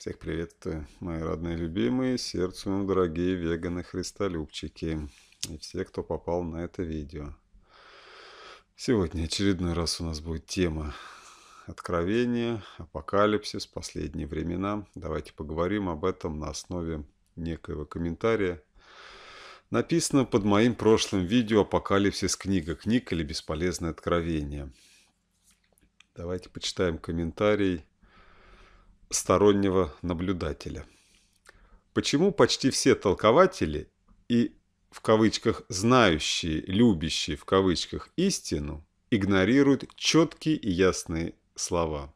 Всех приветствую, э, мои родные любимые, сердцу дорогие веганы-христолюбчики и все, кто попал на это видео. Сегодня очередной раз у нас будет тема откровения, апокалипсис, последние времена. Давайте поговорим об этом на основе некоего комментария. Написано под моим прошлым видео «Апокалипсис. Книга. Книг или бесполезное откровение». Давайте почитаем комментарий стороннего наблюдателя. Почему почти все толкователи и в кавычках «знающие», «любящие» в кавычках истину игнорируют четкие и ясные слова?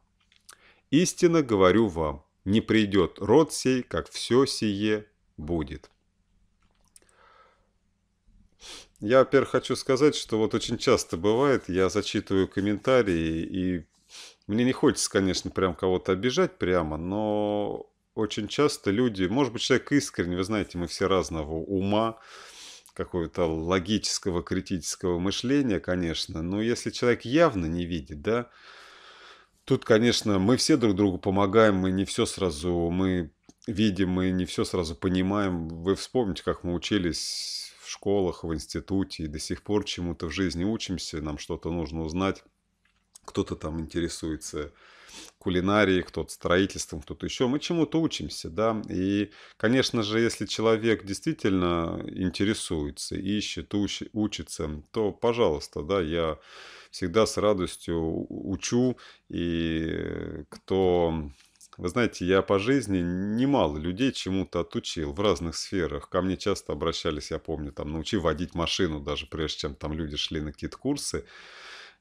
«Истина, говорю вам, не придет род сей, как все сие будет». Я, во-первых, хочу сказать, что вот очень часто бывает, я зачитываю комментарии и мне не хочется, конечно, прям кого-то обижать прямо, но очень часто люди, может быть, человек искренне, вы знаете, мы все разного ума, какого-то логического, критического мышления, конечно, но если человек явно не видит, да, тут, конечно, мы все друг другу помогаем, мы не все сразу, мы видим, мы не все сразу понимаем. Вы вспомните, как мы учились в школах, в институте и до сих пор чему-то в жизни учимся, нам что-то нужно узнать кто-то там интересуется кулинарией, кто-то строительством, кто-то еще. Мы чему-то учимся, да. И, конечно же, если человек действительно интересуется, ищет, учится, то, пожалуйста, да, я всегда с радостью учу. И кто вы знаете, я по жизни немало людей чему-то отучил в разных сферах. Ко мне часто обращались, я помню, там, научи водить машину, даже прежде чем там люди шли на какие-то курсы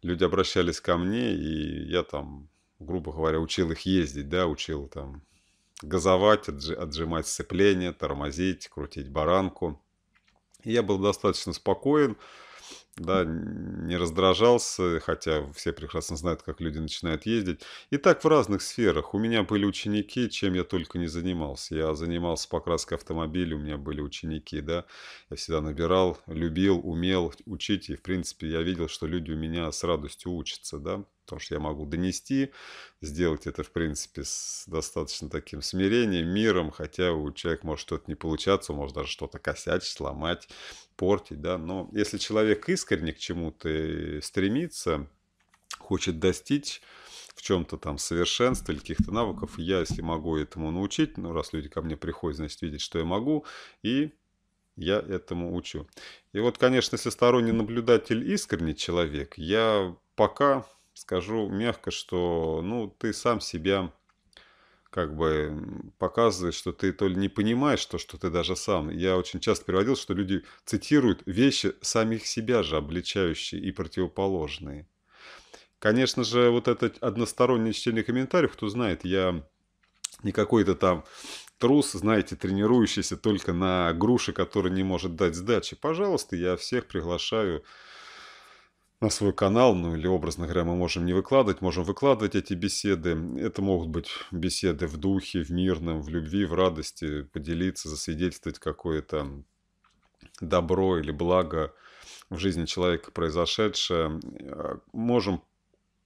люди обращались ко мне, и я там, грубо говоря, учил их ездить, да, учил там газовать, отжимать сцепление, тормозить, крутить баранку. И я был достаточно спокоен, да, не раздражался, хотя все прекрасно знают, как люди начинают ездить. И так в разных сферах. У меня были ученики, чем я только не занимался. Я занимался покраской автомобилей, у меня были ученики, да. Я всегда набирал, любил, умел учить, и, в принципе, я видел, что люди у меня с радостью учатся, да, потому что я могу донести, сделать это, в принципе, с достаточно таким смирением, миром, хотя у человека может что-то не получаться, может даже что-то косячить, сломать, портить, да, но если человек искренне к чему-то стремится, хочет достичь в чем-то там совершенства или каких-то навыков, я, если могу этому научить, ну, раз люди ко мне приходят, значит, видеть, что я могу, и я этому учу. И вот, конечно, если сторонний наблюдатель искренний человек, я пока скажу мягко, что, ну, ты сам себя как бы показывает, что ты то ли не понимаешь то, что ты даже сам. Я очень часто приводил, что люди цитируют вещи самих себя же, обличающие и противоположные. Конечно же, вот это одностороннее чтение комментариев, кто знает, я не какой-то там трус, знаете, тренирующийся только на груши, который не может дать сдачи. Пожалуйста, я всех приглашаю на свой канал, ну или, образно говоря, мы можем не выкладывать, можем выкладывать эти беседы. Это могут быть беседы в духе, в мирном, в любви, в радости, поделиться, засвидетельствовать какое-то добро или благо в жизни человека произошедшее. Можем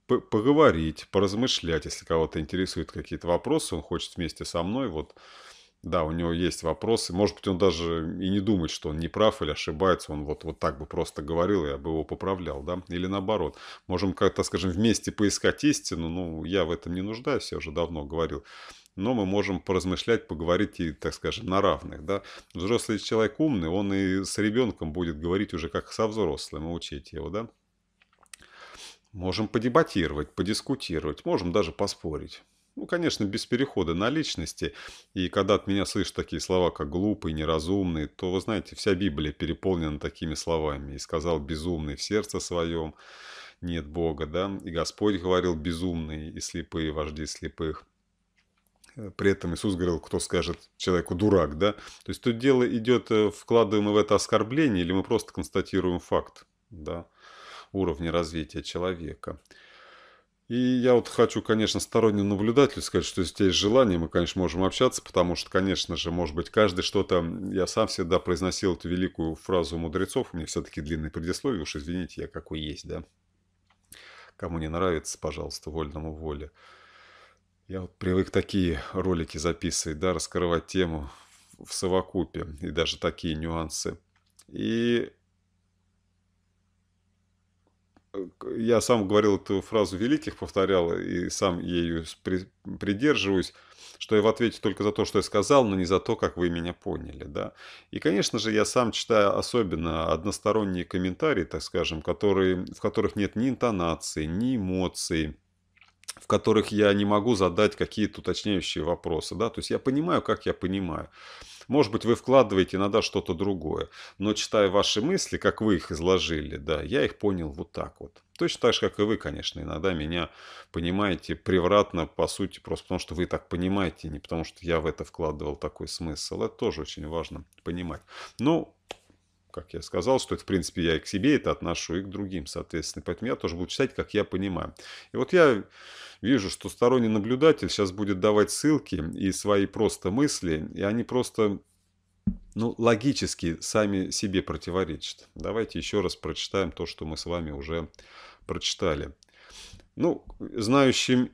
поговорить, поразмышлять, если кого-то интересуют какие-то вопросы, он хочет вместе со мной вот да, у него есть вопросы. Может быть, он даже и не думает, что он не прав или ошибается. Он вот, вот так бы просто говорил, я бы его поправлял, да? Или наоборот. Можем как-то, скажем, вместе поискать истину. Ну, я в этом не нуждаюсь, я уже давно говорил. Но мы можем поразмышлять, поговорить и, так скажем, на равных, да? Взрослый человек умный, он и с ребенком будет говорить уже как со взрослым и учить его, да? Можем подебатировать, подискутировать, можем даже поспорить. Ну, конечно, без перехода на личности. И когда от меня слышат такие слова, как глупый, неразумный, то, вы знаете, вся Библия переполнена такими словами. «И сказал безумный в сердце своем, нет Бога», да? «И Господь говорил безумные и слепые, вожди слепых». Э, при этом Иисус говорил, кто скажет человеку дурак, да? То есть тут дело идет, э, вкладываем мы в это оскорбление или мы просто констатируем факт, да, уровня развития человека. И я вот хочу, конечно, сторонним наблюдателю сказать, что здесь есть желание, мы, конечно, можем общаться, потому что, конечно же, может быть, каждый что-то... Я сам всегда произносил эту великую фразу мудрецов, у меня все-таки длинное предисловие, уж извините, я какой есть, да. Кому не нравится, пожалуйста, вольному воле. Я вот привык такие ролики записывать, да, раскрывать тему в совокупе и даже такие нюансы. И я сам говорил эту фразу великих, повторял, и сам ею придерживаюсь, что я в ответе только за то, что я сказал, но не за то, как вы меня поняли, да. И, конечно же, я сам читаю особенно односторонние комментарии, так скажем, которые, в которых нет ни интонации, ни эмоций, в которых я не могу задать какие-то уточняющие вопросы, да, то есть я понимаю, как я понимаю. Может быть, вы вкладываете иногда что-то другое, но читая ваши мысли, как вы их изложили, да, я их понял вот так вот. Точно так же, как и вы, конечно, иногда меня понимаете превратно, по сути, просто потому что вы так понимаете, не потому что я в это вкладывал такой смысл. Это тоже очень важно понимать. Ну, как я сказал, что это, в принципе, я и к себе это отношу, и к другим, соответственно. Поэтому я тоже буду читать, как я понимаю. И вот я вижу, что сторонний наблюдатель сейчас будет давать ссылки и свои просто мысли, и они просто ну, логически сами себе противоречат. Давайте еще раз прочитаем то, что мы с вами уже прочитали. Ну, знающим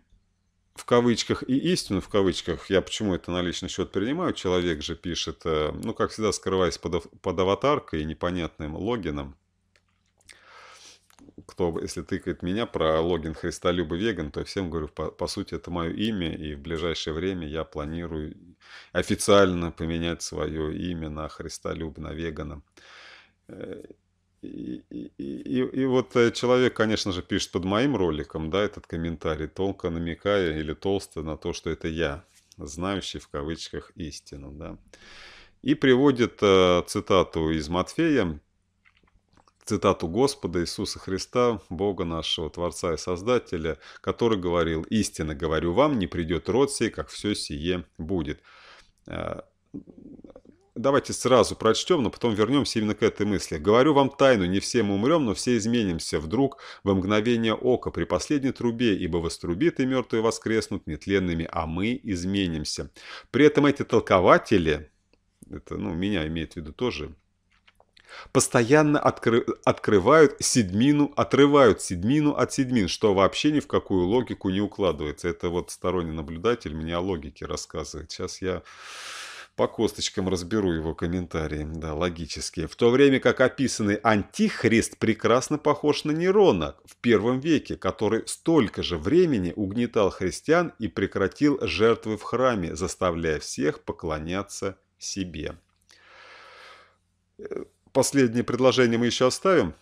в кавычках и истину в кавычках, я почему это на личный счет принимаю, человек же пишет, э, ну, как всегда, скрываясь под, под аватаркой и непонятным логином, кто, если тыкает меня про логин Христолюба Веган, то я всем говорю, по, по сути, это мое имя, и в ближайшее время я планирую официально поменять свое имя на Христолюб, на Вегана. Э, и, и, и, вот э, человек, конечно же, пишет под моим роликом, да, этот комментарий, тонко намекая или толсто на то, что это я, знающий в кавычках истину, да. И приводит э, цитату из Матфея, цитату Господа Иисуса Христа, Бога нашего, Творца и Создателя, который говорил, «Истинно говорю вам, не придет род сей, как все сие будет». Э, Давайте сразу прочтем, но потом вернемся именно к этой мысли. Говорю вам тайну, не все мы умрем, но все изменимся. Вдруг во мгновение ока при последней трубе, ибо вострубит и мертвые воскреснут нетленными, а мы изменимся. При этом эти толкователи, это ну, меня имеет в виду тоже, постоянно откры... открывают седьмину, отрывают седьмину от седьмин, что вообще ни в какую логику не укладывается. Это вот сторонний наблюдатель мне о логике рассказывает. Сейчас я по косточкам разберу его комментарии, да, логические. В то время как описанный Антихрист прекрасно похож на Нерона в первом веке, который столько же времени угнетал христиан и прекратил жертвы в храме, заставляя всех поклоняться себе. Э, последнее предложение мы еще оставим.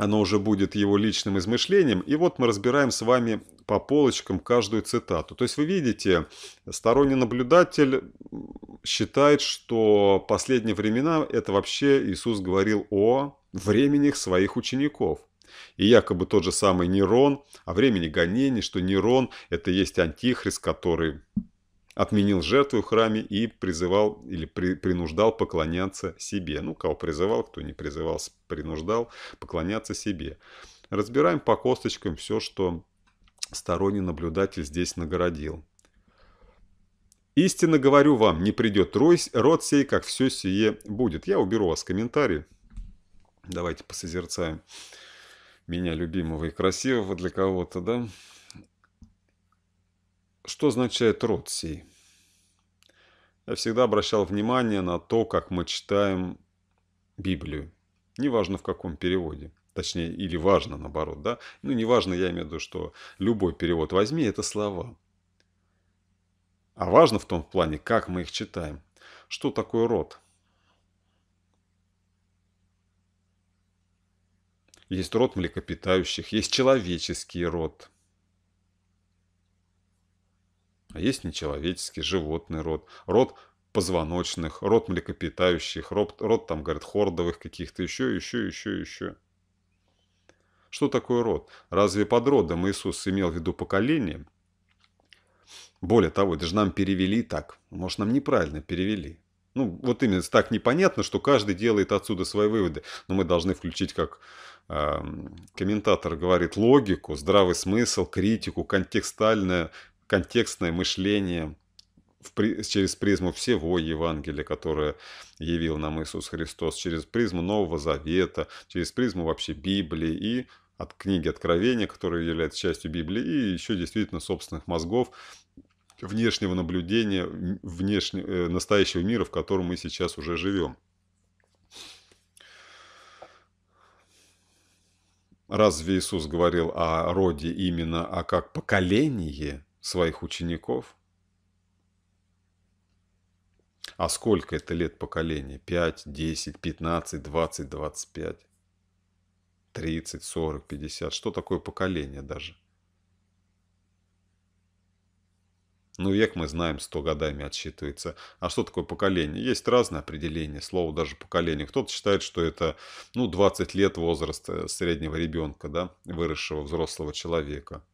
Оно уже будет его личным измышлением. И вот мы разбираем с вами по полочкам каждую цитату. То есть вы видите, сторонний наблюдатель считает, что последние времена это вообще Иисус говорил о временях своих учеников. И якобы тот же самый Нерон, о времени гонений, что Нерон – это есть антихрист, который отменил жертву в храме и призывал или при, принуждал поклоняться себе. Ну, кого призывал, кто не призывал, принуждал поклоняться себе. Разбираем по косточкам все, что сторонний наблюдатель здесь нагородил. «Истинно говорю вам, не придет род сей, как все сие будет». Я уберу вас комментарии. Давайте посозерцаем меня любимого и красивого для кого-то, да? Что означает род сей? я всегда обращал внимание на то, как мы читаем Библию. Неважно в каком переводе. Точнее, или важно наоборот, да? Ну, неважно, я имею в виду, что любой перевод возьми, это слова. А важно в том плане, как мы их читаем. Что такое род? Есть род млекопитающих, есть человеческий род – а есть нечеловеческий, животный род, род позвоночных, род млекопитающих, род, род там, говорят, хордовых каких-то, еще, еще, еще, еще. Что такое род? Разве под родом Иисус имел в виду поколение? Более того, это же нам перевели так. Может, нам неправильно перевели. Ну, вот именно так непонятно, что каждый делает отсюда свои выводы. Но мы должны включить, как э, комментатор говорит, логику, здравый смысл, критику, контекстальное контекстное мышление в, через призму всего Евангелия, которое явил нам Иисус Христос, через призму Нового Завета, через призму вообще Библии и от книги Откровения, которая является частью Библии, и еще действительно собственных мозгов, внешнего наблюдения, внешне, э, настоящего мира, в котором мы сейчас уже живем. Разве Иисус говорил о роде именно, а как поколение – своих учеников? А сколько это лет поколения? 5, 10, 15, 20, 25, 30, 40, 50. Что такое поколение даже? Ну, век мы знаем, 100 годами отсчитывается. А что такое поколение? Есть разные определения Слово даже поколение. Кто-то считает, что это ну, 20 лет возраста среднего ребенка, да, выросшего взрослого человека.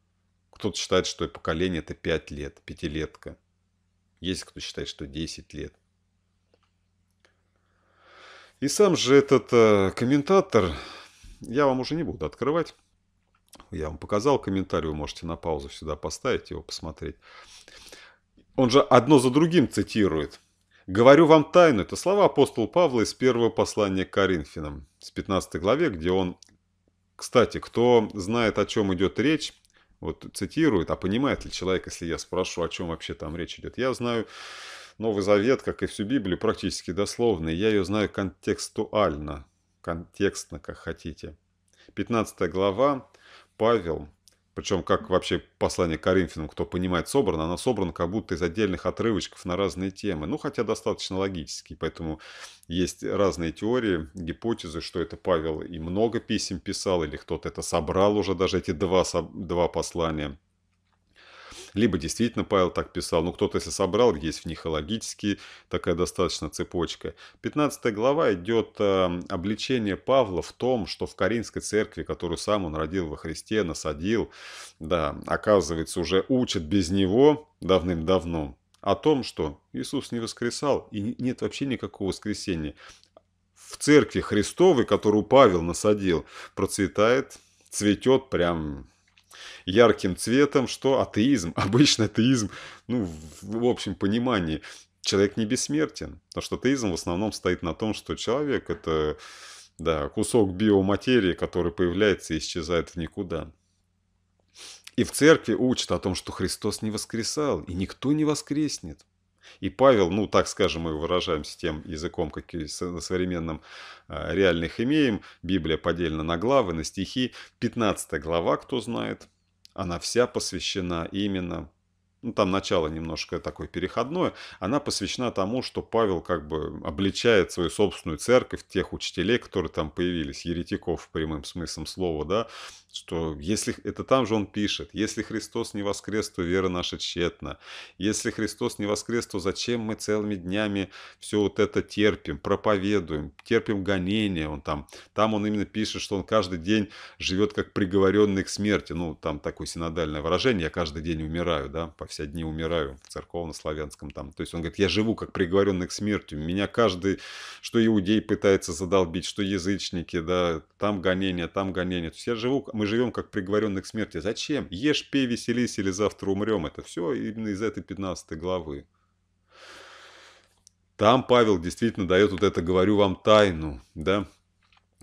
Кто-то считает, что поколение это 5 лет, пятилетка. Есть кто считает, что 10 лет. И сам же этот э, комментатор, я вам уже не буду открывать. Я вам показал комментарий, вы можете на паузу сюда поставить его, посмотреть. Он же одно за другим цитирует. «Говорю вам тайну» – это слова апостола Павла из первого послания к Коринфянам, с 15 главе, где он... Кстати, кто знает, о чем идет речь, вот цитирует, а понимает ли человек, если я спрошу, о чем вообще там речь идет. Я знаю Новый Завет, как и всю Библию, практически дословно, и я ее знаю контекстуально, контекстно, как хотите. 15 глава, Павел, причем, как вообще послание Коринфянам, кто понимает, собрано, оно собрано как будто из отдельных отрывочков на разные темы. Ну, хотя достаточно логически, поэтому есть разные теории, гипотезы, что это Павел и много писем писал, или кто-то это собрал уже, даже эти два, два послания – либо действительно Павел так писал, но «Ну, кто-то если собрал, есть в них и логические, такая достаточно цепочка. 15 глава идет э, эм, обличение Павла в том, что в Каринской церкви, которую сам он родил во Христе, насадил, да, оказывается, уже учат без него давным-давно о том, что Иисус не воскресал, и нет вообще никакого воскресения. В церкви Христовой, которую Павел насадил, процветает, цветет прям ярким цветом, что атеизм, обычный атеизм, ну, в, общем понимании, человек не бессмертен. Потому что атеизм в основном стоит на том, что человек – это да, кусок биоматерии, который появляется и исчезает в никуда. И в церкви учат о том, что Христос не воскресал, и никто не воскреснет. И Павел, ну, так скажем, мы выражаемся тем языком, как и современным а, реальных имеем, Библия поделена на главы, на стихи, 15 глава, кто знает, она вся посвящена именно ну, там начало немножко такое переходное, она посвящена тому, что Павел как бы обличает свою собственную церковь, тех учителей, которые там появились, еретиков в прямым смыслом слова, да, что если это там же он пишет, если Христос не воскрес, то вера наша тщетна. Если Христос не воскрес, то зачем мы целыми днями все вот это терпим, проповедуем, терпим гонения. Он там, там он именно пишет, что он каждый день живет как приговоренный к смерти. Ну, там такое синодальное выражение, я каждый день умираю, да, по все дни умираю в церковно-славянском там. То есть он говорит, я живу как приговоренный к смерти. Меня каждый, что иудей пытается задолбить, что язычники, да, там гонения, там гонения. То есть я живу, мы живем как приговоренные к смерти. Зачем? Ешь, пей, веселись или завтра умрем. Это все именно из этой 15 главы. Там Павел действительно дает вот это «говорю вам тайну», да,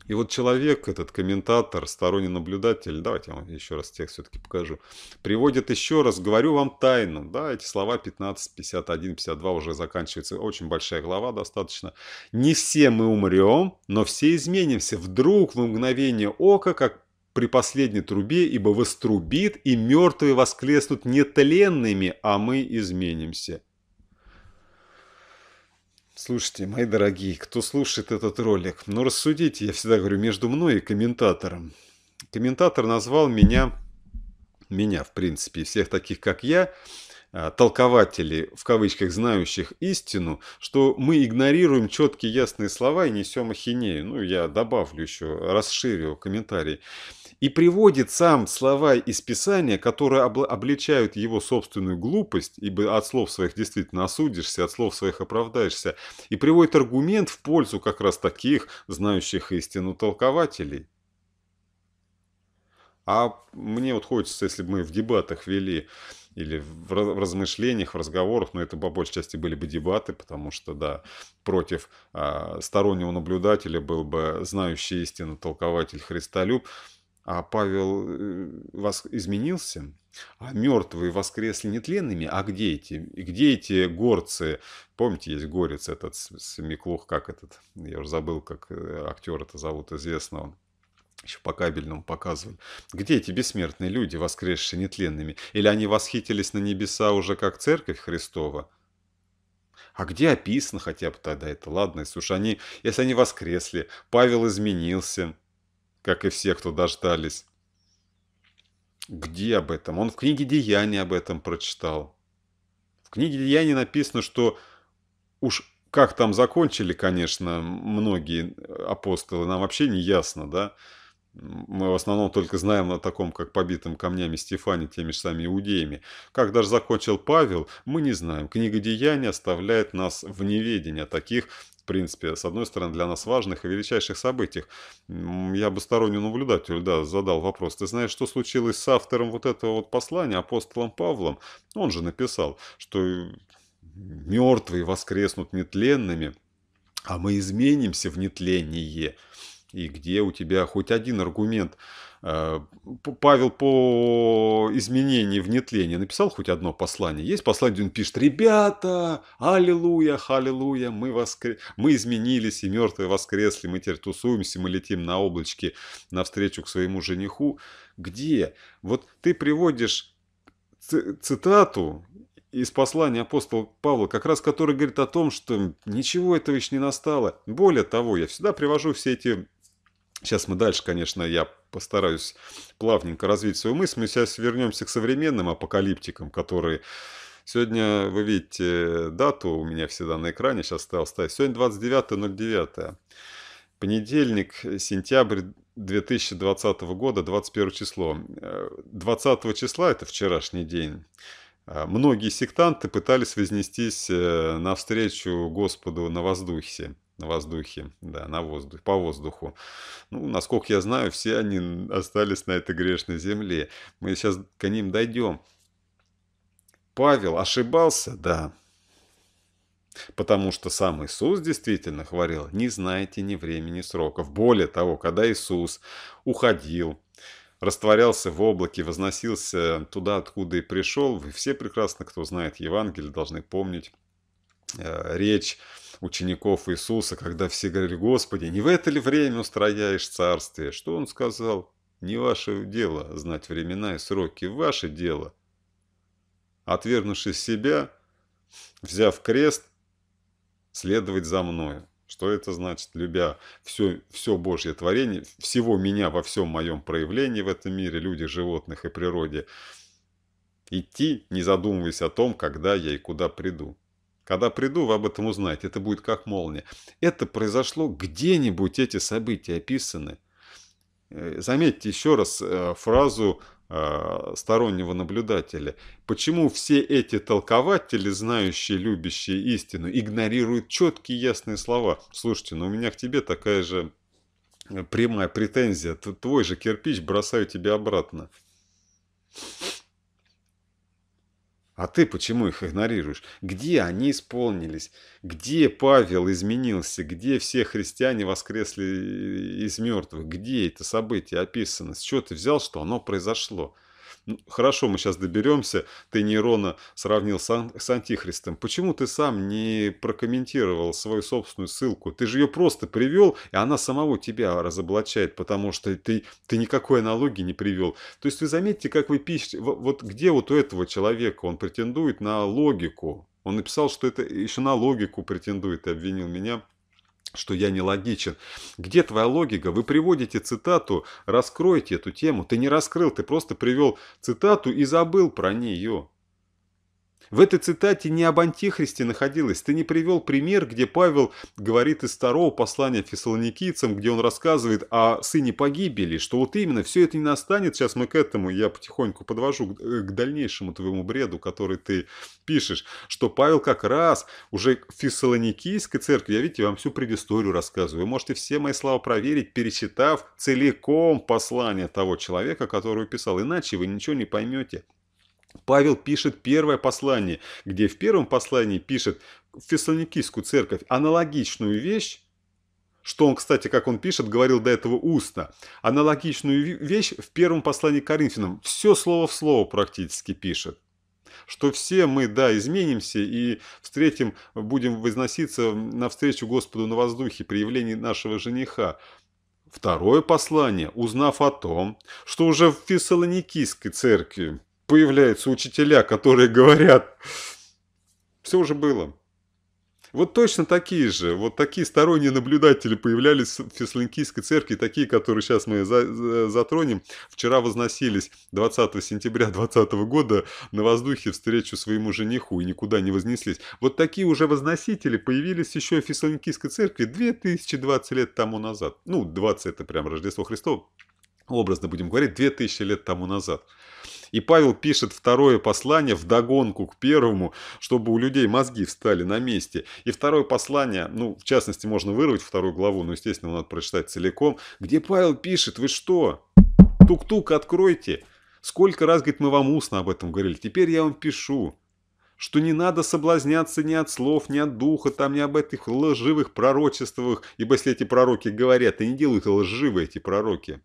и вот человек, этот комментатор, сторонний наблюдатель, давайте я вам еще раз текст все-таки покажу, приводит еще раз, говорю вам тайну, да, эти слова 15, 51, 52 уже заканчиваются, очень большая глава достаточно. Не все мы умрем, но все изменимся. Вдруг в мгновение ока, как при последней трубе, ибо вострубит, и мертвые воскреснут нетленными, а мы изменимся. Слушайте, мои дорогие, кто слушает этот ролик, но ну, рассудите, я всегда говорю, между мной и комментатором. Комментатор назвал меня, меня, в принципе, всех таких, как я, а, толкователей, в кавычках, знающих истину, что мы игнорируем четкие ясные слова и несем ахинею. Ну, я добавлю еще, расширю комментарий и приводит сам слова из Писания, которые обличают его собственную глупость, ибо от слов своих действительно осудишься, от слов своих оправдаешься, и приводит аргумент в пользу как раз таких, знающих истину толкователей. А мне вот хочется, если бы мы в дебатах вели или в размышлениях, в разговорах, но это по большей части были бы дебаты, потому что, да, против э, стороннего наблюдателя был бы знающий истину толкователь Христолюб, а Павел э, вас изменился, а мертвые воскресли нетленными, а где эти, где эти горцы? Помните, есть горец этот, Семиклух, как этот, я уже забыл, как э, актер это зовут известного, еще по кабельному показывали. Где эти бессмертные люди, воскресшие нетленными? Или они восхитились на небеса уже как церковь Христова? А где описано хотя бы тогда это? Ладно, слушай, они, если они воскресли, Павел изменился, как и все, кто дождались. Где об этом? Он в книге Деяний об этом прочитал. В книге Деяний написано, что уж как там закончили, конечно, многие апостолы, нам вообще не ясно, да? Мы в основном только знаем о таком, как побитым камнями Стефане, теми же самими иудеями. Как даже закончил Павел, мы не знаем. Книга Деяний оставляет нас в неведении о таких в принципе, с одной стороны, для нас важных и величайших событиях. Я бы стороннему наблюдателю, да, задал вопрос. Ты знаешь, что случилось с автором вот этого вот послания, апостолом Павлом? Он же написал, что мертвые воскреснут нетленными, а мы изменимся в нетление. И где у тебя хоть один аргумент Э, Павел по изменении в нетлении написал хоть одно послание? Есть послание, где он пишет, ребята, аллилуйя, аллилуйя, мы, воскр... мы изменились, и мертвые воскресли, мы теперь тусуемся, мы летим на облачке навстречу к своему жениху. Где? Вот ты приводишь цитату из послания апостола Павла, как раз который говорит о том, что ничего этого еще не настало. Более того, я всегда привожу все эти Сейчас мы дальше, конечно, я постараюсь плавненько развить свою мысль. Мы сейчас вернемся к современным апокалиптикам, которые Сегодня, вы видите дату у меня всегда на экране, сейчас стал ставить. Сегодня 29.09. Понедельник, сентябрь 2020 года, 21 число. 20 э, числа, это вчерашний день, э, многие сектанты пытались вознестись э, навстречу Господу на воздухе на воздухе, да, на воздухе, по воздуху. Ну, насколько я знаю, все они остались на этой грешной земле. Мы сейчас к ним дойдем. Павел ошибался, да, Потому что сам Иисус действительно говорил, не знаете ни времени, ни сроков. Более того, когда Иисус уходил, растворялся в облаке, возносился туда, откуда и пришел, вы все прекрасно, кто знает Евангелие, должны помнить э, речь учеников Иисуса, когда все говорили, «Господи, не в это ли время устрояешь царствие?» Что он сказал? «Не ваше дело знать времена и сроки, ваше дело». Отвергнувшись себя, взяв крест, следовать за мною. Что это значит? Любя все, все Божье творение, всего меня во всем моем проявлении в этом мире, людях, животных и природе, идти, не задумываясь о том, когда я и куда приду. Когда приду, вы об этом узнаете. Это будет как молния. Это произошло где-нибудь, эти события описаны. Э, заметьте еще раз э, фразу э, стороннего наблюдателя. Почему все эти толкователи, знающие, любящие истину, игнорируют четкие ясные слова? Слушайте, ну у меня к тебе такая же прямая претензия. Твой же кирпич бросаю тебе обратно. А ты почему их игнорируешь? Где они исполнились? Где Павел изменился? Где все христиане воскресли из мертвых? Где это событие описано? С чего ты взял, что оно произошло? Ну, хорошо, мы сейчас доберемся. Ты Нерона сравнил с, ан с Антихристом. Почему ты сам не прокомментировал свою собственную ссылку? Ты же ее просто привел, и она самого тебя разоблачает, потому что ты, ты никакой аналогии не привел. То есть вы заметите, как вы пишете, вот где вот у этого человека он претендует на логику. Он написал, что это еще на логику претендует и обвинил меня что я нелогичен. Где твоя логика? Вы приводите цитату, раскройте эту тему. Ты не раскрыл, ты просто привел цитату и забыл про нее. В этой цитате не об антихристе находилось. Ты не привел пример, где Павел говорит из второго послания фессалоникийцам, где он рассказывает о сыне погибели, что вот именно все это не настанет. Сейчас мы к этому, я потихоньку подвожу э, к дальнейшему твоему бреду, который ты пишешь, что Павел как раз уже в фессалоникийской церкви, я видите, я вам всю предысторию рассказываю. Вы можете все мои слова проверить, перечитав целиком послание того человека, который писал. Иначе вы ничего не поймете. Павел пишет первое послание, где в первом послании пишет в Фессалоникийскую церковь аналогичную вещь, что он, кстати, как он пишет, говорил до этого устно. Аналогичную вещь в первом послании к Коринфянам. Все слово в слово практически пишет. Что все мы, да, изменимся и встретим, будем возноситься навстречу Господу на воздухе при явлении нашего жениха. Второе послание, узнав о том, что уже в Фессалоникийской церкви появляются учителя, которые говорят, все уже было. Вот точно такие же, вот такие сторонние наблюдатели появлялись в Фессалоникийской церкви, такие, которые сейчас мы затронем. Вчера возносились 20 сентября 2020 года на воздухе встречу своему жениху и никуда не вознеслись. Вот такие уже возносители появились еще в Фессалоникийской церкви 2020 лет тому назад. Ну, 20 это прям Рождество Христово, образно будем говорить, 2000 лет тому назад. И Павел пишет второе послание в догонку к первому, чтобы у людей мозги встали на месте. И второе послание, ну, в частности, можно вырвать вторую главу, но, естественно, надо прочитать целиком, где Павел пишет, вы что, тук-тук откройте. Сколько раз, говорит, мы вам устно об этом говорили, теперь я вам пишу что не надо соблазняться ни от слов, ни от духа, там ни об этих лживых пророчествах, ибо если эти пророки говорят, и не делают лживые эти пророки,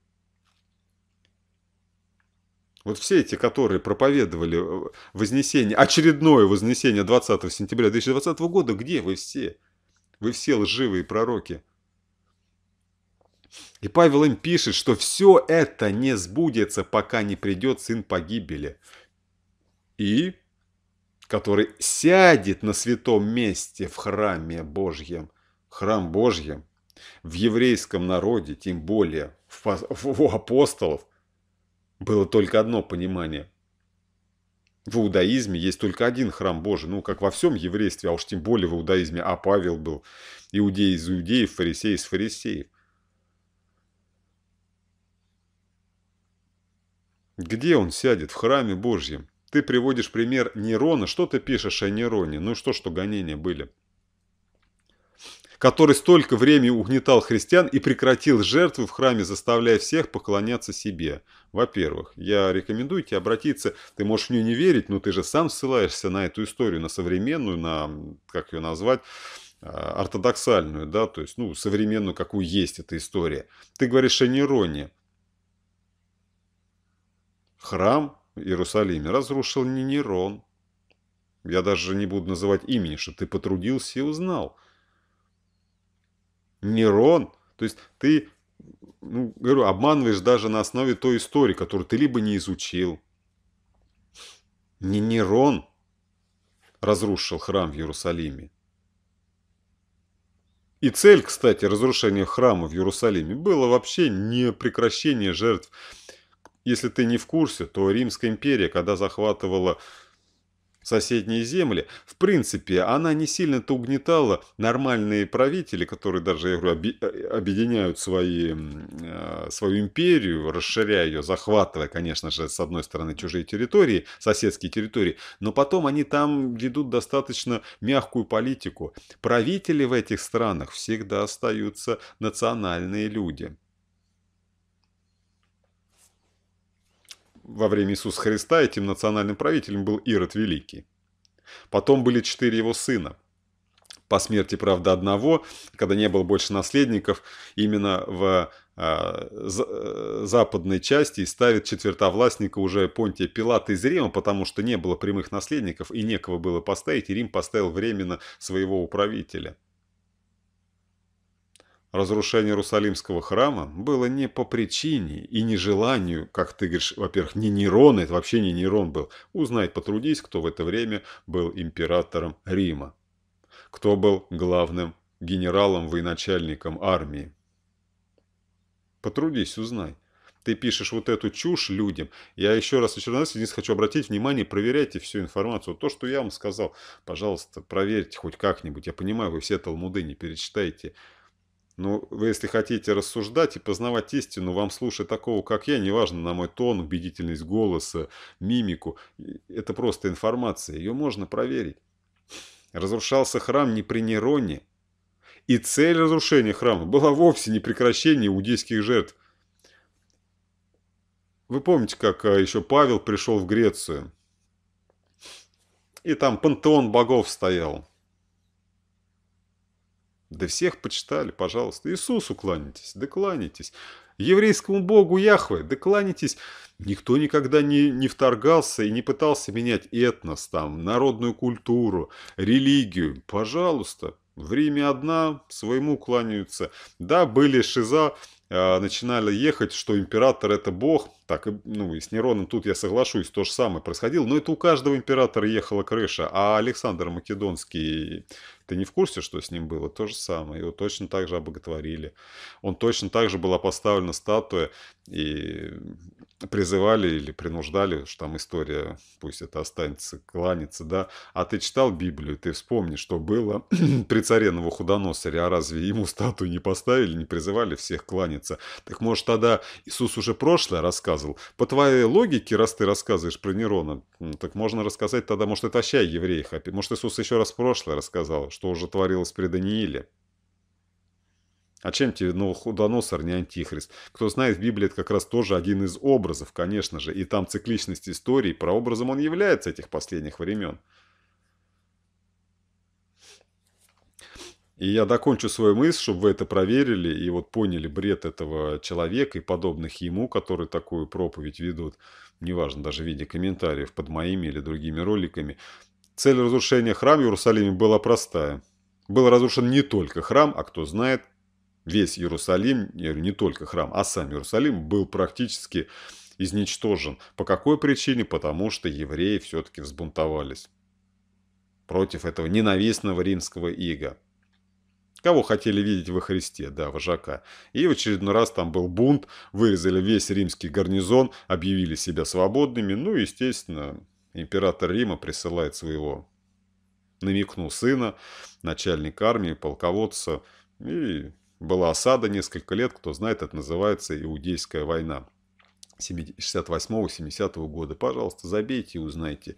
вот все эти, которые проповедовали э, вознесение, очередное вознесение 20 сентября 2020 года, где вы все? Вы все лживые пророки. И Павел им пишет, что все это не сбудется, пока не придет сын погибели. И который сядет на святом месте в храме Божьем. Храм Божьем в еврейском народе, тем более в, у апостолов – было только одно понимание. В иудаизме есть только один храм Божий, ну, как во всем еврействе, а уж тем более в иудаизме, а Павел был иудей из иудеев, фарисей из фарисеев. Где он сядет? В храме Божьем. Ты приводишь пример Нерона, что ты пишешь о Нероне? Ну что, что гонения были? который столько времени угнетал христиан и прекратил жертвы в храме, заставляя всех поклоняться себе. Во-первых, я рекомендую тебе обратиться, ты можешь в нее не верить, но ты же сам ссылаешься на эту историю, на современную, на, как ее назвать, а, ортодоксальную, да, то есть, ну, современную, какую есть эта история. Ты говоришь о Нероне. Храм в Иерусалиме разрушил не Нерон. Я даже не буду называть имени, что ты потрудился и узнал – Мирон. То есть ты, ну, говорю, обманываешь даже на основе той истории, которую ты либо не изучил. Не Нерон разрушил храм в Иерусалиме. И цель, кстати, разрушения храма в Иерусалиме было вообще не прекращение жертв. Если ты не в курсе, то Римская империя, когда захватывала соседние земли. В принципе, она не сильно-то угнетала нормальные правители, которые даже, я говорю, э, объединяют свои, э, свою империю, расширяя ее, захватывая, конечно же, с одной стороны, чужие территории, соседские территории, но потом они там ведут достаточно мягкую политику. Правители в этих странах всегда остаются национальные люди. во время Иисуса Христа этим национальным правителем был Ирод Великий. Потом были четыре его сына. По смерти, правда, одного, когда не было больше наследников, именно в а, э, западной части и ставит четвертовластника уже Понтия Пилата из Рима, потому что не было прямых наследников и некого было поставить, и Рим поставил временно своего управителя – Разрушение Иерусалимского храма было не по причине и не желанию, как ты говоришь, во-первых, не Нерон, это вообще не Нерон был. Узнай, потрудись, кто в это время был императором Рима, кто был главным генералом-военачальником армии. Потрудись, узнай. Ты пишешь вот эту чушь людям. Я еще раз, еще раз, единственное, хочу обратить внимание, проверяйте всю информацию. То, что я вам сказал, пожалуйста, проверьте хоть как-нибудь. Я понимаю, вы все талмуды не перечитайте. Но ну, вы, если хотите рассуждать и познавать истину, вам слушать такого, как я, неважно на мой тон, убедительность голоса, мимику, это просто информация, ее можно проверить. Разрушался храм не при Нероне, и цель разрушения храма была вовсе не прекращение иудейских жертв. Вы помните, как а, еще Павел пришел в Грецию, и там пантеон богов стоял. Да всех почитали, пожалуйста. Иисусу кланяйтесь, да кланяйтесь. Еврейскому богу Яхве, да кланяйтесь. Никто никогда не, не вторгался и не пытался менять этнос, там, народную культуру, религию. Пожалуйста. В Риме одна, своему кланяются. Да, были шиза, э, начинали ехать, что император это бог. Так, ну и с Нероном тут я соглашусь, то же самое происходило. Но это у каждого императора ехала крыша. А Александр Македонский ты не в курсе, что с ним было? То же самое. Его точно так же обоготворили. Он точно так же была поставлена статуя и призывали или принуждали, что там история, пусть это останется, кланяться, да, а ты читал Библию, ты вспомни, что было при царе Новохудоносоре, а разве ему статую не поставили, не призывали всех кланяться? Так может тогда Иисус уже прошлое рассказывал? По твоей логике, раз ты рассказываешь про Нерона, так можно рассказать тогда, может, это вообще евреи, а может, Иисус еще раз прошлое рассказал, что уже творилось при Данииле? А чем тебе ну, Новоходоносор не антихрист? Кто знает, в Библии это как раз тоже один из образов, конечно же. И там цикличность истории, прообразом он является этих последних времен. И я докончу свою мысль, чтобы вы это проверили и вот поняли бред этого человека и подобных ему, которые такую проповедь ведут, неважно, даже в виде комментариев под моими или другими роликами. Цель разрушения храма в Иерусалиме была простая. Был разрушен не только храм, а кто знает, весь Иерусалим, не только храм, а сам Иерусалим был практически изничтожен. По какой причине? Потому что евреи все-таки взбунтовались против этого ненавистного римского ига. Кого хотели видеть во Христе, да, вожака. И в очередной раз там был бунт, вырезали весь римский гарнизон, объявили себя свободными. Ну естественно, император Рима присылает своего намекнул сына, начальник армии, полководца, и была осада несколько лет, кто знает, это называется Иудейская война 68-70 года. Пожалуйста, забейте и узнайте.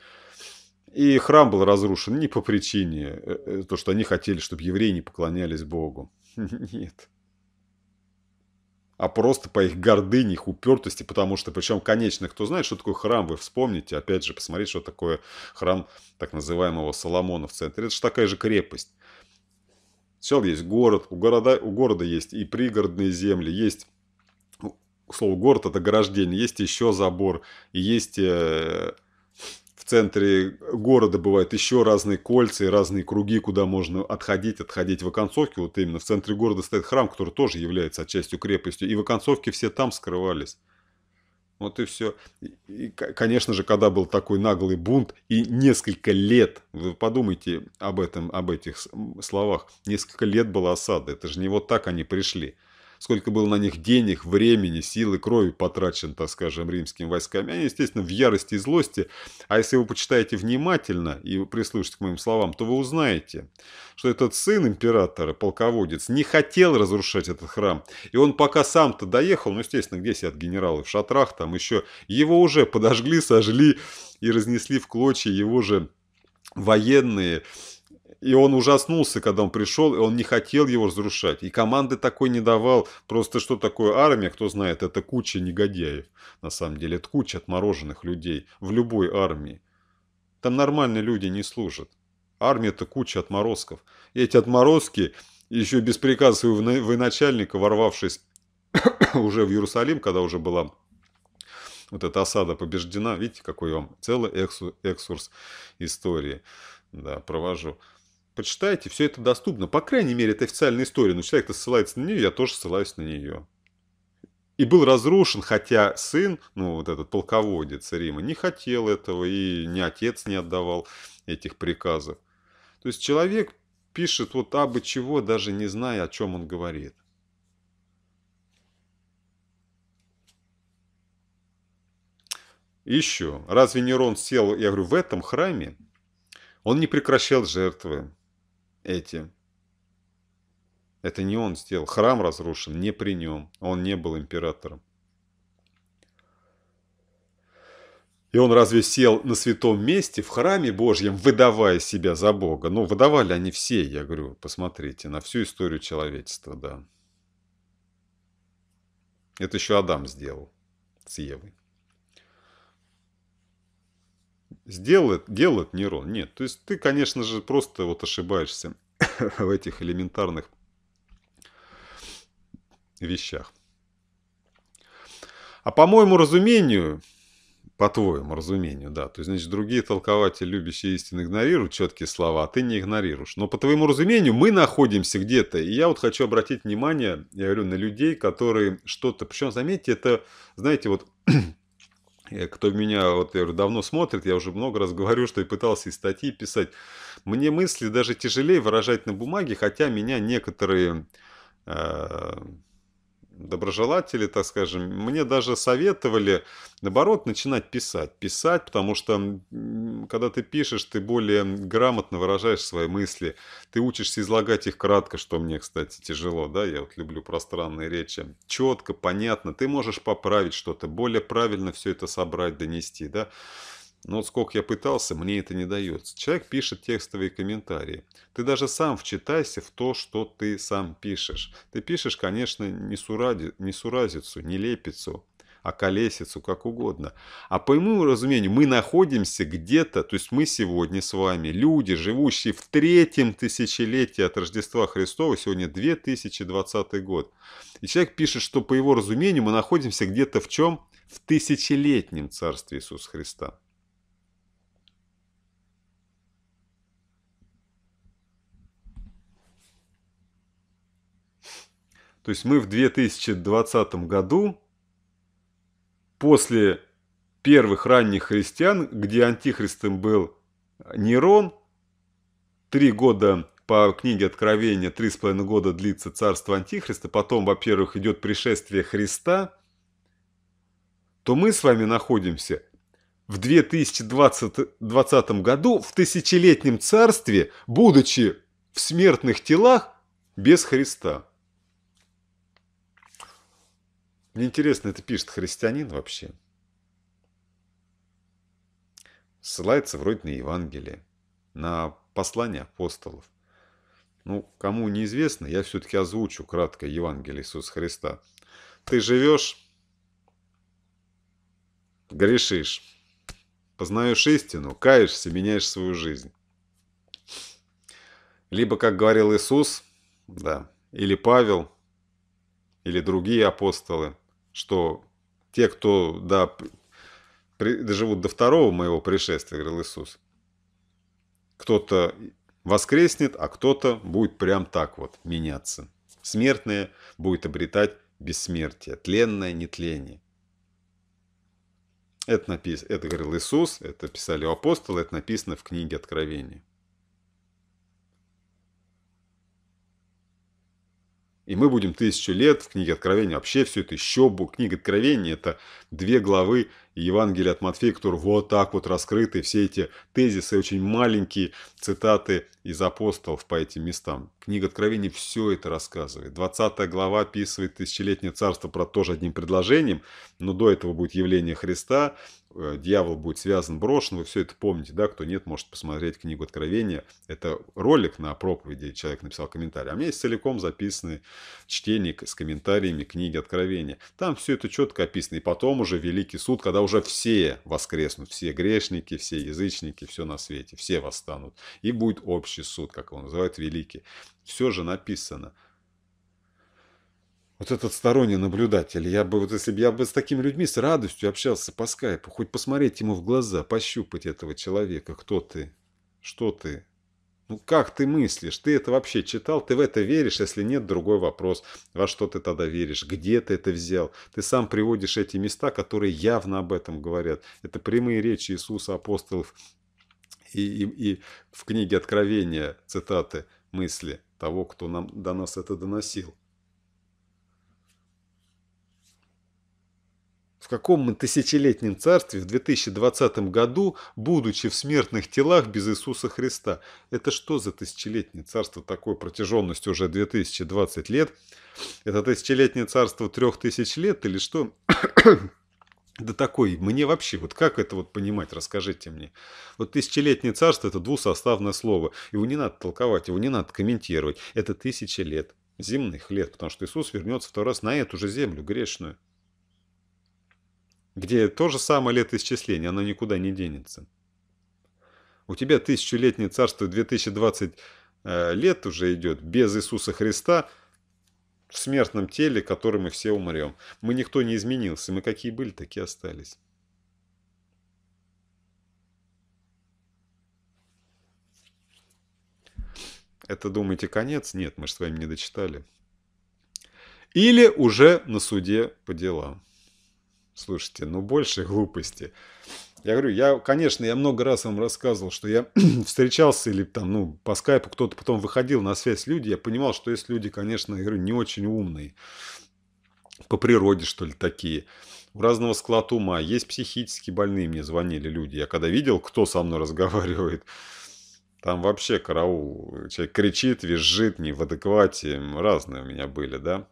И храм был разрушен не по причине, э, э, то, что они хотели, чтобы евреи не поклонялись Богу. Нет. А просто по их гордыне, их упертости, потому что, причем, конечно, кто знает, что такое храм, вы вспомните, опять же, посмотрите, что такое храм так называемого Соломона в центре. Это же такая же крепость. Сначала есть город, у города, у города есть и пригородные земли, есть к слову, город это ограждение, есть еще забор, и есть э, в центре города бывают еще разные кольца и разные круги, куда можно отходить, отходить в оконцовке. Вот именно в центре города стоит храм, который тоже является отчасти крепостью, и в оконцовке все там скрывались. Вот и все. И, конечно же, когда был такой наглый бунт, и несколько лет, вы подумайте об этом, об этих словах, несколько лет была осада. Это же не вот так они пришли сколько было на них денег, времени, силы, крови потрачено, так скажем, римскими войсками. Они, естественно, в ярости и злости. А если вы почитаете внимательно и прислушаетесь к моим словам, то вы узнаете, что этот сын императора, полководец, не хотел разрушать этот храм. И он пока сам-то доехал, ну, естественно, где сидят генералы? В шатрах там еще. Его уже подожгли, сожгли и разнесли в клочья его же военные и он ужаснулся, когда он пришел, и он не хотел его разрушать. И команды такой не давал. Просто что такое армия, кто знает, это куча негодяев. На самом деле, это куча отмороженных людей в любой армии. Там нормальные люди не служат. Армия – это куча отморозков. И эти отморозки, еще без приказа своего военачальника, ворвавшись уже в Иерусалим, когда уже была вот эта осада побеждена. Видите, какой я вам целый экскурс истории да, провожу. Почитайте, все это доступно. По крайней мере, это официальная история, но человек-то ссылается на нее, я тоже ссылаюсь на нее. И был разрушен, хотя сын, ну вот этот полководец Рима, не хотел этого, и ни отец не отдавал этих приказов. То есть человек пишет вот абы чего, даже не зная, о чем он говорит. Еще. Разве Нерон сел, я говорю, в этом храме? Он не прекращал жертвы эти. Это не он сделал. Храм разрушен не при нем. Он не был императором. И он разве сел на святом месте в храме Божьем, выдавая себя за Бога? Ну, выдавали они все, я говорю, посмотрите, на всю историю человечества, да. Это еще Адам сделал с Евой. сделает, делает нейрон. Нет, то есть ты, конечно же, просто вот ошибаешься в этих элементарных вещах. А по моему разумению, по твоему разумению, да, то есть, значит, другие толкователи, любящие истины, игнорируют четкие слова, а ты не игнорируешь. Но по твоему разумению мы находимся где-то, и я вот хочу обратить внимание, я говорю, на людей, которые что-то, причем, заметьте, это, знаете, вот Э, кто меня вот я говорю, давно смотрит, я уже много раз говорю, что и пытался и статьи писать. Мне мысли даже тяжелее выражать на бумаге, хотя меня некоторые э, доброжелатели, так скажем, мне даже советовали, наоборот, начинать писать. Писать, потому что, когда ты пишешь, ты более грамотно выражаешь свои мысли. Ты учишься излагать их кратко, что мне, кстати, тяжело, да, я вот люблю пространные речи. Четко, понятно, ты можешь поправить что-то, более правильно все это собрать, донести, да. Но вот сколько я пытался, мне это не дается. Человек пишет текстовые комментарии. Ты даже сам вчитайся в то, что ты сам пишешь. Ты пишешь, конечно, не, суради, не суразицу, не лепицу, а колесицу, как угодно. А по моему разумению, мы находимся где-то, то есть мы сегодня с вами, люди, живущие в третьем тысячелетии от Рождества Христова, сегодня 2020 год. И человек пишет, что по его разумению мы находимся где-то в чем? В тысячелетнем Царстве Иисуса Христа. То есть мы в 2020 году, после первых ранних христиан, где антихристом был Нерон, три года по книге Откровения, три с половиной года длится царство антихриста, потом, во-первых, идет пришествие Христа, то мы с вами находимся в 2020, 2020 году в тысячелетнем царстве, будучи в смертных телах без Христа. Мне интересно, это пишет христианин вообще? Ссылается вроде на Евангелие, на послание апостолов. Ну, кому неизвестно, я все-таки озвучу кратко Евангелие Иисуса Христа. Ты живешь, грешишь, познаешь истину, каешься, меняешь свою жизнь. Либо, как говорил Иисус, да, или Павел, или другие апостолы, что те, кто да, при, доживут до второго моего пришествия, говорил Иисус, кто-то воскреснет, а кто-то будет прям так вот меняться. Смертное будет обретать бессмертие, тленное нетление. Это, напис... это говорил Иисус, это писали апостолы, это написано в книге Откровения. И мы будем тысячу лет в книге Откровения, вообще все это еще щебу. Книга Откровения – это две главы Евангелия от Матфея, которые вот так вот раскрыты, все эти тезисы, очень маленькие цитаты из апостолов по этим местам. Книга Откровения все это рассказывает. 20 глава описывает тысячелетнее царство про тоже одним предложением, но до этого будет явление Христа, Э, дьявол будет связан, брошен, вы все это помните, да, кто нет, может посмотреть книгу Откровения, это ролик на проповеди, человек написал комментарий, а у меня есть целиком записанный чтение с комментариями книги Откровения, там все это четко описано, и потом уже Великий суд, когда уже все воскреснут, все грешники, все язычники, все на свете, все восстанут, и будет общий суд, как его называют, Великий, все же написано, вот этот сторонний наблюдатель, я бы, вот если бы я бы с такими людьми с радостью общался по скайпу, хоть посмотреть ему в глаза, пощупать этого человека, кто ты, что ты, ну как ты мыслишь, ты это вообще читал, ты в это веришь, если нет, другой вопрос, во что ты тогда веришь, где ты это взял, ты сам приводишь эти места, которые явно об этом говорят, это прямые речи Иисуса, апостолов и, и, и в книге Откровения цитаты, мысли того, кто нам, до нас это доносил. В каком мы тысячелетнем царстве в 2020 году, будучи в смертных телах без Иисуса Христа? Это что за тысячелетнее царство Такой протяженностью уже 2020 лет? Это тысячелетнее царство трех тысяч лет или что? Да такой, мне вообще, вот как это вот понимать, расскажите мне. Вот тысячелетнее царство – это двусоставное слово. Его не надо толковать, его не надо комментировать. Это тысячи лет, земных лет, потому что Иисус вернется второй раз на эту же землю грешную где то же самое летоисчисление, оно никуда не денется. У тебя тысячелетнее царство 2020 э, лет уже идет без Иисуса Христа в смертном теле, которым мы все умрем. Мы никто не изменился, мы какие были, такие остались. Это, думаете, конец? Нет, мы же с вами не дочитали. Или уже на суде по делам. Слушайте, ну больше глупости. Я говорю, я, конечно, я много раз вам рассказывал, что я встречался или там, ну, по скайпу кто-то потом выходил на связь люди, я понимал, что есть люди, конечно, я говорю, не очень умные, по природе, что ли, такие, у разного склад ума, есть психически больные, мне звонили люди, я когда видел, кто со мной разговаривает, там вообще караул, человек кричит, визжит, не в адеквате, разные у меня были, да,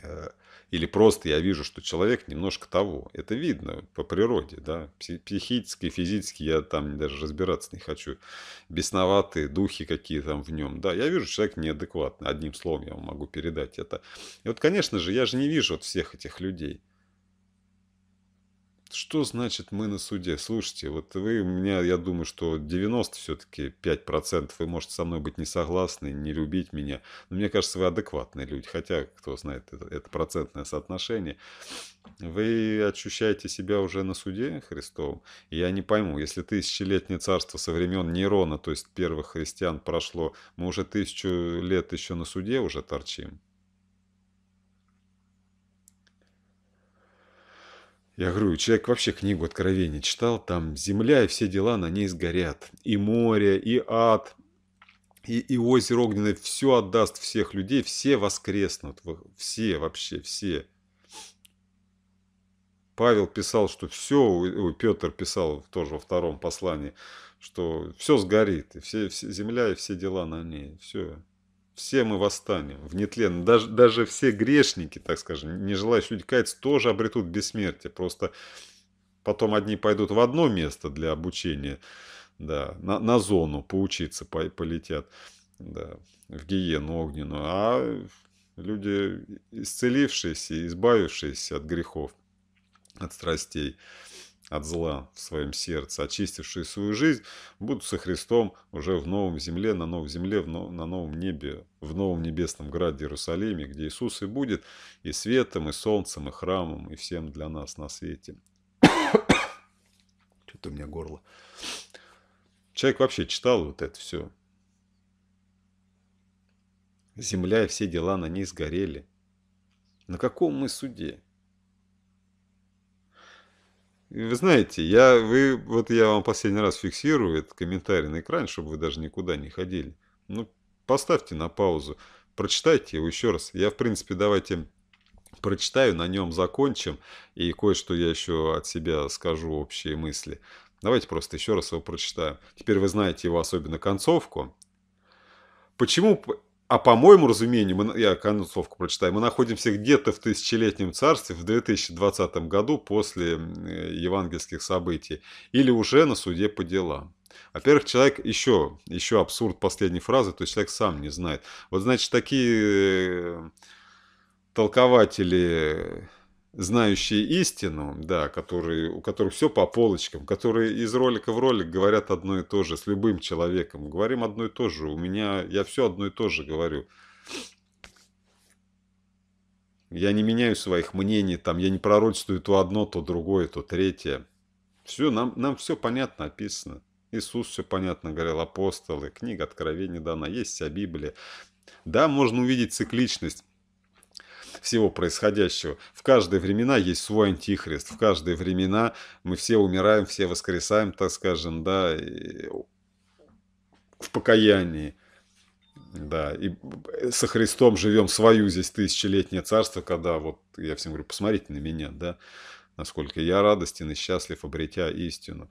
э, или просто я вижу, что человек немножко того. Это видно по природе, да. Психически, физически я там даже разбираться не хочу. Бесноватые духи какие там в нем, да. Я вижу, человек неадекватный. Одним словом я вам могу передать это. И вот, конечно же, я же не вижу вот всех этих людей. Что значит мы на суде? Слушайте, вот вы меня, я думаю, что 90 все-таки 5 процентов. Вы можете со мной быть не согласны, не любить меня. Но мне кажется, вы адекватные люди. Хотя, кто знает, это, это процентное соотношение. Вы ощущаете себя уже на суде Христовом? Я не пойму, если тысячелетнее царство со времен Нерона, то есть первых христиан прошло, мы уже тысячу лет еще на суде уже торчим. Я говорю, человек вообще книгу Откровения читал, там земля и все дела на ней сгорят. И море, и ад, и, и озеро огненное, все отдаст всех людей, все воскреснут, все вообще, все. Павел писал, что все, Петр писал тоже во втором послании, что все сгорит, и все, все земля и все дела на ней, все. Все мы восстанем в нетлен. Ну, даже, даже все грешники, так скажем, не желающие люди каяться, тоже обретут бессмертие. Просто потом одни пойдут в одно место для обучения, да, на, на зону поучиться по, полетят, да, в гиену огненную. А люди, исцелившиеся, избавившиеся от грехов, от страстей, от зла в своем сердце, очистившие свою жизнь, будут со Христом уже в новом земле, на новом земле, в но, на новом небе, в новом небесном граде Иерусалиме, где Иисус и будет и светом, и солнцем, и храмом, и всем для нас на свете. Что-то у меня горло. Человек вообще читал вот это все. Земля и все дела на ней сгорели. На каком мы суде? Вы знаете, я, вы, вот я вам последний раз фиксирую этот комментарий на экране, чтобы вы даже никуда не ходили. Ну, поставьте на паузу, прочитайте его еще раз. Я, в принципе, давайте прочитаю, на нем закончим, и кое-что я еще от себя скажу, общие мысли. Давайте просто еще раз его прочитаем. Теперь вы знаете его особенно концовку. Почему а по моему разумению, мы, я концовку прочитаю, мы находимся где-то в тысячелетнем царстве в 2020 году после евангельских событий или уже на суде по делам. Во-первых, человек еще, еще абсурд последней фразы, то есть человек сам не знает. Вот значит, такие э, толкователи знающие истину, да, которые, у которых все по полочкам, которые из ролика в ролик говорят одно и то же с любым человеком. Говорим одно и то же. У меня, я все одно и то же говорю. Я не меняю своих мнений, там, я не пророчествую то одно, то другое, то третье. Все, нам, нам все понятно описано. Иисус все понятно говорил, апостолы, книга Откровения дана, есть вся Библия. Да, можно увидеть цикличность всего происходящего. В каждые времена есть свой антихрист, в каждые времена мы все умираем, все воскресаем, так скажем, да, в покаянии. Да, и со Христом живем свою здесь тысячелетнее царство, когда вот я всем говорю, посмотрите на меня, да, насколько я радостен и счастлив, обретя истину.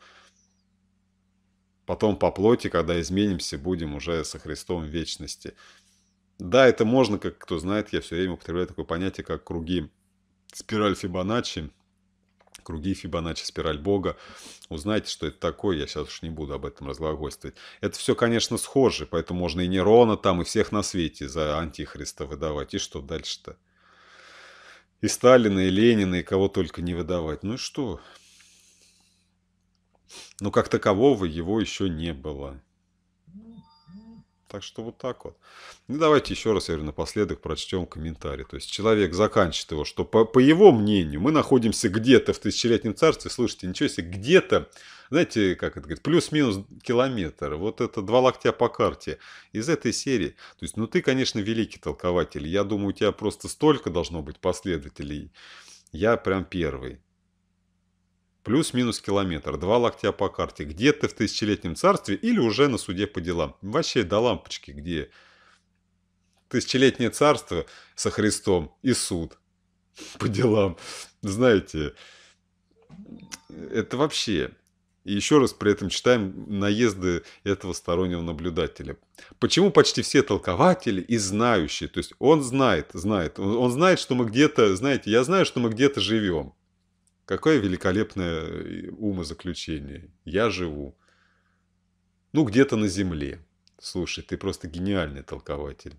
Потом по плоти, когда изменимся, будем уже со Христом в вечности. Да, это можно, как кто знает, я все время употребляю такое понятие, как круги спираль Фибоначчи, круги Фибоначчи, спираль Бога. Узнайте, что это такое, я сейчас уж не буду об этом разглагольствовать. Это все, конечно, схоже, поэтому можно и Нерона там, и всех на свете за антихриста выдавать. И что дальше-то? И Сталина, и Ленина, и кого только не выдавать. Ну и что? Но ну, как такового его еще не было. Так что вот так вот. Ну давайте еще раз, я говорю, напоследок прочтем комментарий. То есть человек заканчивает его, что по, по его мнению мы находимся где-то в тысячелетнем царстве. Слушайте, ничего себе, где-то, знаете, как это говорит, плюс-минус километр. Вот это два локтя по карте из этой серии. То есть, ну ты, конечно, великий толкователь. Я думаю, у тебя просто столько должно быть последователей. Я прям первый. Плюс-минус километр, два локтя по карте. Где ты в тысячелетнем царстве или уже на суде по делам? Вообще до лампочки, где тысячелетнее царство со Христом и суд по делам. Знаете, это вообще... И еще раз при этом читаем наезды этого стороннего наблюдателя. Почему почти все толкователи и знающие? То есть он знает, знает. Он, он знает, что мы где-то, знаете, я знаю, что мы где-то живем. Какое великолепное э, умозаключение. Я живу. Ну, где-то на земле. Слушай, ты просто гениальный толкователь.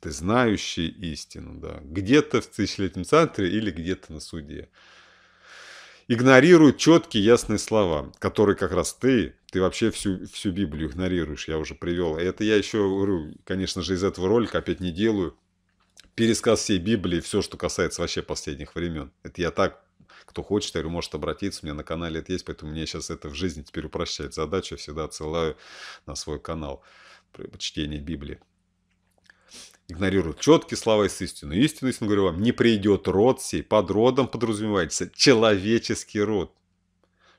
Ты знающий истину, да. Где-то в тысячелетнем центре или где-то на суде. Игнорируют четкие ясные слова, которые как раз ты, ты вообще всю, всю Библию игнорируешь, я уже привел. Это я еще, конечно же, из этого ролика опять не делаю, пересказ всей Библии, все, что касается вообще последних времен. Это я так, кто хочет, я говорю, может обратиться, у меня на канале это есть, поэтому мне сейчас это в жизни теперь упрощает задачу, я всегда отсылаю на свой канал чтение Библии. Игнорируют четкие слова из истины. Истину, истину, говорю вам, не придет род сей. Под родом подразумевается человеческий род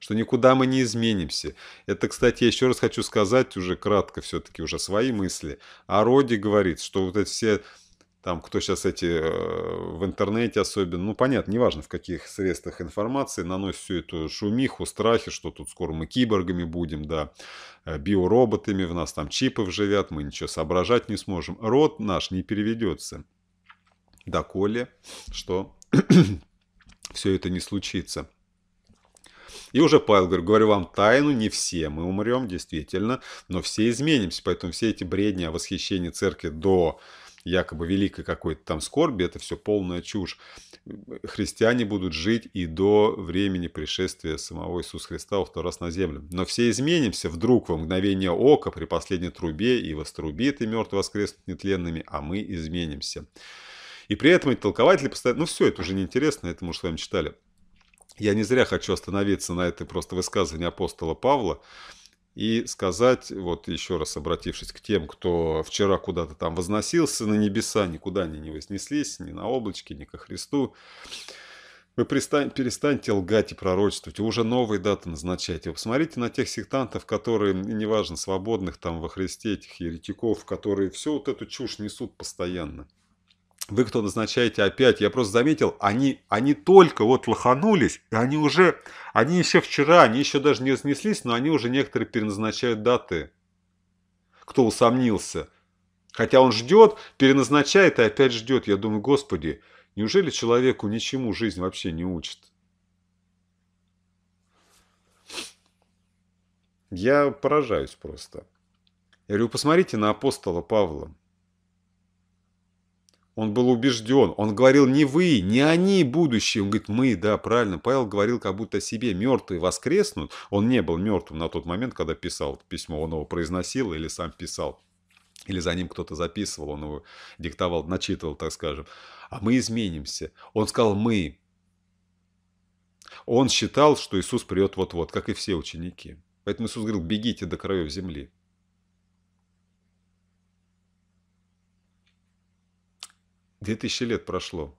что никуда мы не изменимся. Это, кстати, я еще раз хочу сказать уже кратко все-таки уже свои мысли. О роде говорит, что вот эти все там, кто сейчас эти э, в интернете особенно, ну, понятно, неважно, в каких средствах информации наносит всю эту шумиху, страхи, что тут скоро мы киборгами будем, да, э, биороботами, в нас там чипы вживят, мы ничего соображать не сможем. Род наш не переведется. Доколе, что все это не случится. И уже Павел говорит, говорю вам тайну, не все мы умрем, действительно, но все изменимся. Поэтому все эти бредни о восхищении церкви до якобы великой какой-то там скорби, это все полная чушь. Христиане будут жить и до времени пришествия самого Иисуса Христа во второй раз на землю. Но все изменимся вдруг во мгновение ока при последней трубе, и вострубит, и мертвые воскреснут нетленными, а мы изменимся. И при этом эти толкователи постоянно... Ну все, это уже неинтересно, это мы уже с вами читали. Я не зря хочу остановиться на этой просто высказывании апостола Павла, и сказать, вот еще раз обратившись к тем, кто вчера куда-то там возносился на небеса, никуда они не вознеслись, ни на облачке, ни ко Христу, вы перестань, перестаньте лгать и пророчествовать, уже новые даты назначайте. Вы посмотрите на тех сектантов, которые, неважно, свободных там во Христе, этих еретиков, которые всю вот эту чушь несут постоянно вы кто назначаете опять, я просто заметил, они, они только вот лоханулись, и они уже, они еще вчера, они еще даже не разнеслись, но они уже некоторые переназначают даты. Кто усомнился. Хотя он ждет, переназначает и опять ждет. Я думаю, господи, неужели человеку ничему жизнь вообще не учит? Я поражаюсь просто. Я говорю, посмотрите на апостола Павла. Он был убежден. Он говорил, не вы, не они будущие. Он говорит, мы, да, правильно. Павел говорил как будто о себе. Мертвые воскреснут. Он не был мертвым на тот момент, когда писал письмо. Он его произносил или сам писал. Или за ним кто-то записывал, он его диктовал, начитывал, так скажем. А мы изменимся. Он сказал, мы. Он считал, что Иисус придет вот-вот, как и все ученики. Поэтому Иисус говорил, бегите до краев земли. Две тысячи лет прошло.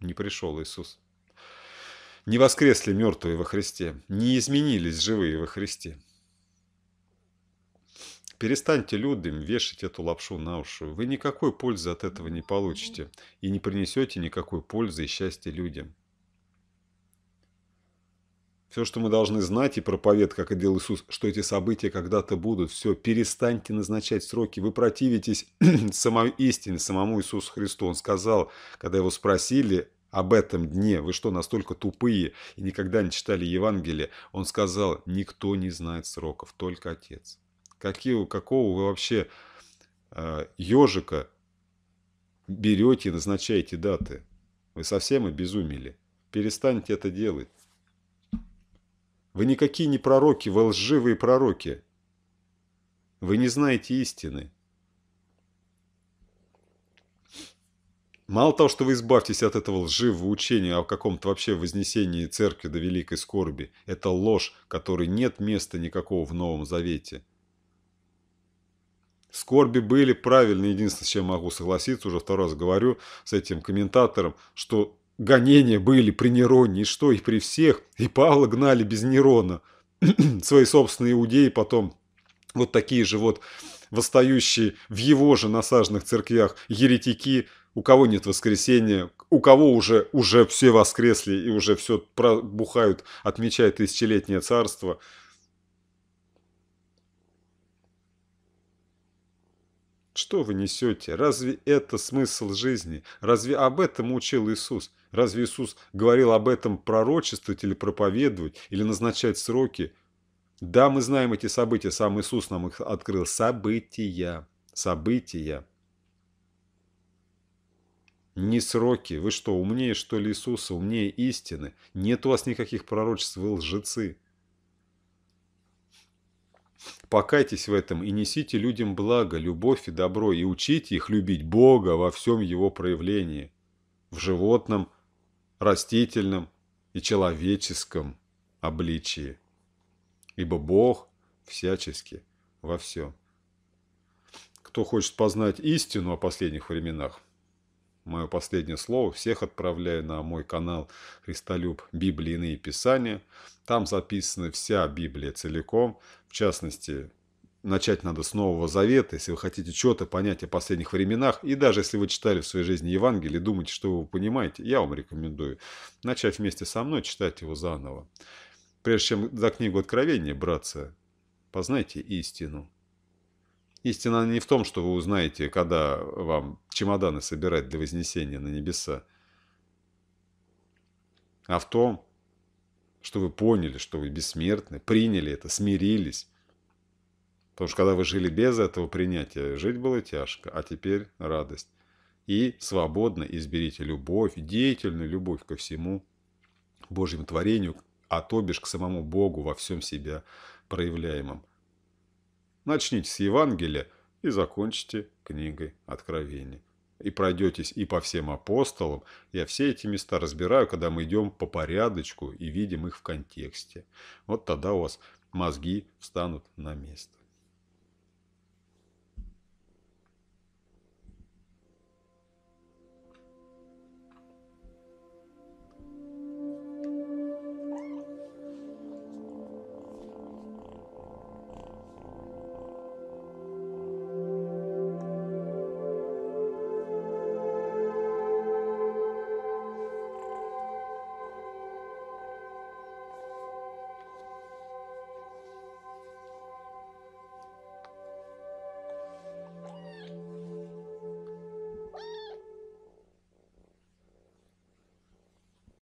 Не пришел Иисус. Не воскресли мертвые во Христе, не изменились живые во Христе. Перестаньте людям вешать эту лапшу на уши. Вы никакой пользы от этого не получите и не принесете никакой пользы и счастья людям. Все, что мы должны знать и проповед, как и делал Иисус, что эти события когда-то будут. Все, перестаньте назначать сроки. Вы противитесь самой истине, самому Иисусу Христу. Он сказал, когда его спросили об этом дне, вы что, настолько тупые и никогда не читали Евангелие? Он сказал, никто не знает сроков, только Отец. Какие, какого вы вообще э, ежика берете и назначаете даты? Вы совсем обезумели. Перестаньте это делать. Вы никакие не пророки, вы лживые пророки. Вы не знаете истины. Мало того, что вы избавьтесь от этого лживого учения о каком-то вообще вознесении церкви до великой скорби, это ложь, которой нет места никакого в Новом Завете. Скорби были правильны, единственное, с чем могу согласиться, уже второй раз говорю с этим комментатором, что гонения были при Нероне, и что, и при всех, и Павла гнали без Нерона. Свои собственные иудеи потом вот такие же вот восстающие в его же насаженных церквях еретики, у кого нет воскресения, у кого уже, уже все воскресли и уже все пробухают отмечают тысячелетнее царство – Что вы несете? Разве это смысл жизни? Разве об этом учил Иисус? Разве Иисус говорил об этом пророчествовать или проповедовать, или назначать сроки? Да, мы знаем эти события, сам Иисус нам их открыл. События, события. Не сроки. Вы что, умнее, что ли, Иисуса, умнее истины? Нет у вас никаких пророчеств, вы лжецы. Покайтесь в этом и несите людям благо, любовь и добро, и учите их любить Бога во всем его проявлении, в животном, растительном и человеческом обличии. Ибо Бог всячески во всем. Кто хочет познать истину о последних временах, Мое последнее слово всех отправляю на мой канал «Христолюб. Библии иные писания». Там записана вся Библия целиком. В частности, начать надо с Нового Завета, если вы хотите что-то понять о последних временах. И даже если вы читали в своей жизни Евангелие, думаете, что вы понимаете, я вам рекомендую начать вместе со мной читать его заново. Прежде чем за книгу Откровения браться, познайте истину. Истина не в том, что вы узнаете, когда вам чемоданы собирать для вознесения на небеса, а в том, что вы поняли, что вы бессмертны, приняли это, смирились. Потому что когда вы жили без этого принятия, жить было тяжко, а теперь радость. И свободно изберите любовь, деятельную любовь ко всему Божьему творению, а то бишь к самому Богу во всем себя проявляемом. Начните с Евангелия и закончите книгой Откровения. И пройдетесь и по всем апостолам. Я все эти места разбираю, когда мы идем по порядочку и видим их в контексте. Вот тогда у вас мозги встанут на место.